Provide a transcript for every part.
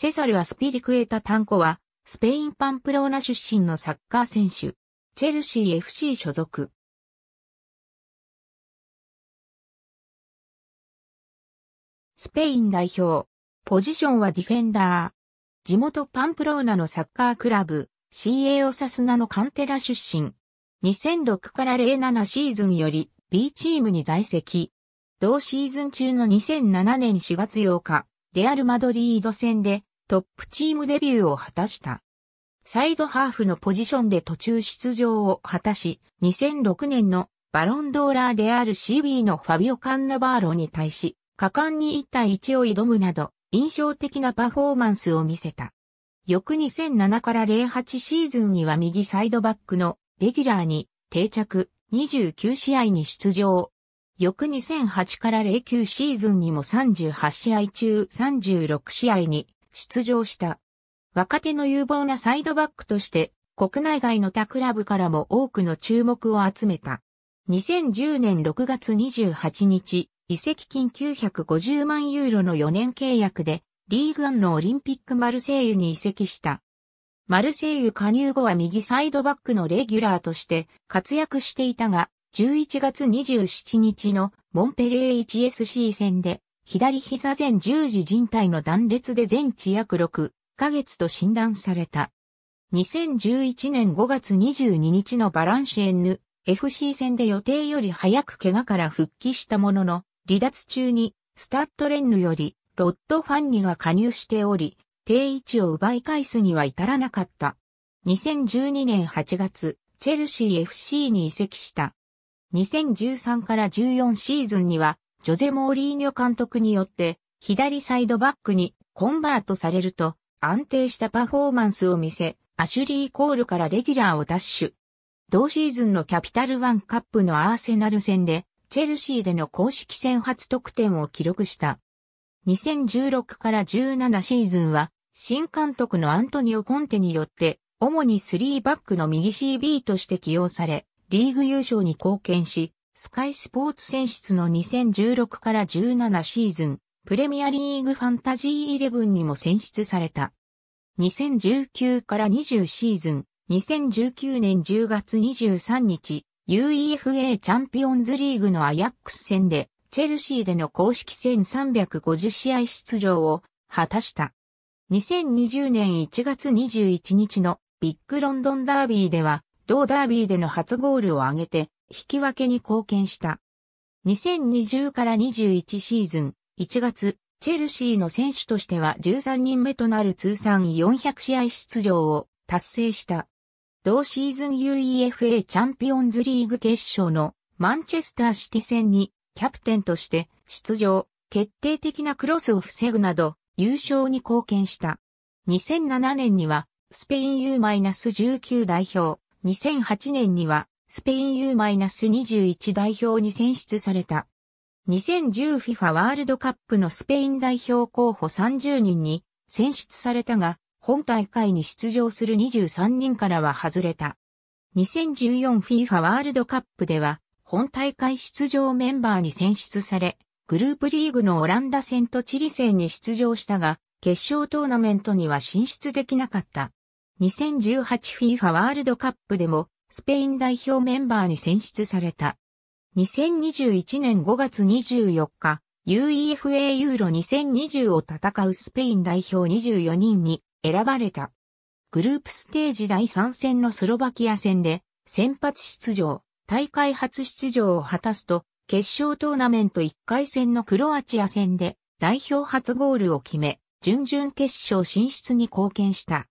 セサル・はスピリクエタ・タンコは、スペイン・パンプローナ出身のサッカー選手、チェルシー FC 所属。スペイン代表、ポジションはディフェンダー。地元パンプローナのサッカークラブ、CA オサスナのカンテラ出身。2006から07シーズンより B チームに在籍。同シーズン中の2007年4月8日、レアル・マドリード戦でトップチームデビューを果たした。サイドハーフのポジションで途中出場を果たし、2006年のバロンドーラーである CB のファビオ・カンナバーロに対し、果敢に1対1を挑むなど、印象的なパフォーマンスを見せた。翌2007から08シーズンには右サイドバックのレギュラーに定着、29試合に出場。翌2008から09シーズンにも38試合中36試合に出場した。若手の有望なサイドバックとして、国内外の他クラブからも多くの注目を集めた。2010年6月28日、移籍金950万ユーロの4年契約で、リーグンのオリンピックマルセイユに移籍した。マルセイユ加入後は右サイドバックのレギュラーとして活躍していたが、11月27日のモンペレー 1SC 戦で左膝前十字靭帯の断裂で全治約6ヶ月と診断された。2011年5月22日のバランシエンヌ FC 戦で予定より早く怪我から復帰したものの、離脱中にスタッドレンヌよりロッドファンニが加入しており、定位置を奪い返すには至らなかった。2012年8月、チェルシー FC に移籍した。2013から14シーズンにはジョゼ・モーリーニョ監督によって、左サイドバックにコンバートされると、安定したパフォーマンスを見せ、アシュリー・コールからレギュラーを奪取。同シーズンのキャピタルワンカップのアーセナル戦で、チェルシーでの公式戦初得点を記録した。2016から17シーズンは、新監督のアントニオ・コンテによって、主に3バックの右 CB として起用され、リーグ優勝に貢献し、スカイスポーツ選出の2016から17シーズン、プレミアリーグファンタジー11にも選出された。2019から20シーズン、2019年10月23日、UEFA チャンピオンズリーグのアヤックス戦で、チェルシーでの公式戦350試合出場を果たした。2020年1月21日のビッグロンドンダービーでは、同ダービーでの初ゴールを挙げて、引き分けに貢献した。2020から21シーズン1月、チェルシーの選手としては13人目となる通算400試合出場を達成した。同シーズン UEFA チャンピオンズリーグ決勝のマンチェスターシティ戦にキャプテンとして出場、決定的なクロスを防ぐなど優勝に貢献した。2007年にはスペイン U-19 代表、2008年にはスペイン U-21 代表に選出された。2010FIFA ワールドカップのスペイン代表候補30人に選出されたが、本大会に出場する23人からは外れた。2014FIFA ワールドカップでは、本大会出場メンバーに選出され、グループリーグのオランダ戦とチリ戦に出場したが、決勝トーナメントには進出できなかった。2018FIFA ワールドカップでもスペイン代表メンバーに選出された。2021年5月24日、UEFA ユーロ2020を戦うスペイン代表24人に選ばれた。グループステージ第3戦のスロバキア戦で先発出場、大会初出場を果たすと、決勝トーナメント1回戦のクロアチア戦で代表初ゴールを決め、準々決勝進出に貢献した。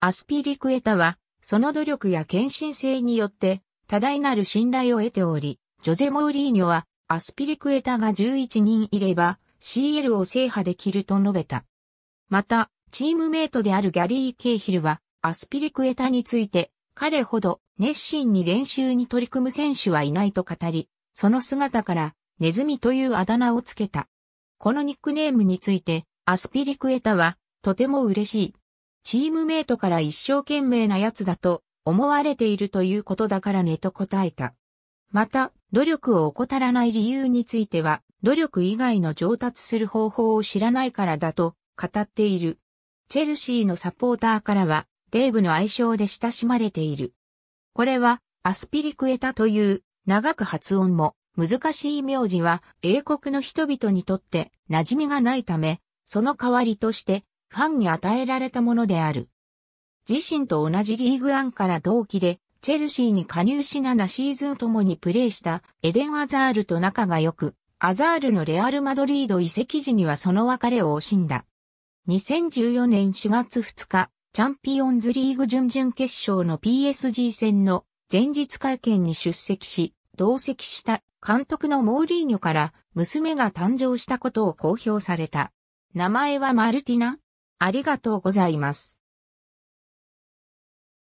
アスピリクエタはその努力や献身性によって、多大なる信頼を得ており、ジョゼ・モーリーニョは、アスピリクエタが11人いれば、CL を制覇できると述べた。また、チームメイトであるギャリー・ケイヒルは、アスピリクエタについて、彼ほど熱心に練習に取り組む選手はいないと語り、その姿から、ネズミというあだ名をつけた。このニックネームについて、アスピリクエタは、とても嬉しい。チームメイトから一生懸命な奴だと思われているということだからねと答えた。また、努力を怠らない理由については、努力以外の上達する方法を知らないからだと語っている。チェルシーのサポーターからは、デーブの愛称で親しまれている。これは、アスピリクエタという長く発音も難しい名字は英国の人々にとって馴染みがないため、その代わりとしてファンに与えられたものである。自身と同じリーグアンから同期で、チェルシーに加入し7シーズンともにプレーしたエデン・アザールと仲が良く、アザールのレアル・マドリード移籍時にはその別れを惜しんだ。2014年4月2日、チャンピオンズリーグ準々決勝の PSG 戦の前日会見に出席し、同席した監督のモーリーニョから娘が誕生したことを公表された。名前はマルティナありがとうございます。